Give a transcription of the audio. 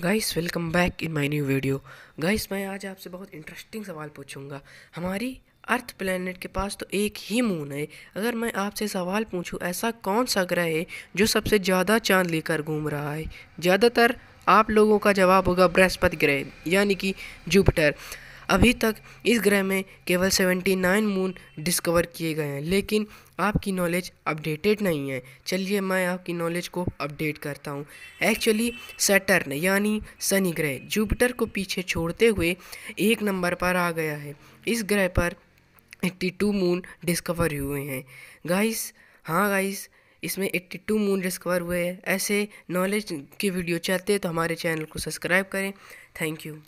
guys welcome back in my new video guys मैं आज आपसे बहुत इंटरेस्टिंग सवाल पूछूंगा हमारी अर्थ प्लेनेट के पास तो एक ही मून है अगर मैं आपसे सवाल पूछूं ऐसा कौन सा ग्रह है जो सबसे ज़्यादा चांद लेकर घूम रहा है ज़्यादातर आप लोगों का जवाब होगा बृहस्पति ग्रह यानी कि जुपिटर अभी तक इस ग्रह में केवल 79 मून डिस्कवर किए गए हैं लेकिन आपकी नॉलेज अपडेटेड नहीं है चलिए मैं आपकी नॉलेज को अपडेट करता हूँ एक्चुअली सैटर्न यानी शनि ग्रह जुपिटर को पीछे छोड़ते हुए एक नंबर पर आ गया है इस ग्रह पर 82 मून डिस्कवर हुए हैं गाइस हाँ गाइस इसमें 82 मून डिस्कवर हुए हैं ऐसे नॉलेज की वीडियो चाहते हैं तो हमारे चैनल को सब्सक्राइब करें थैंक यू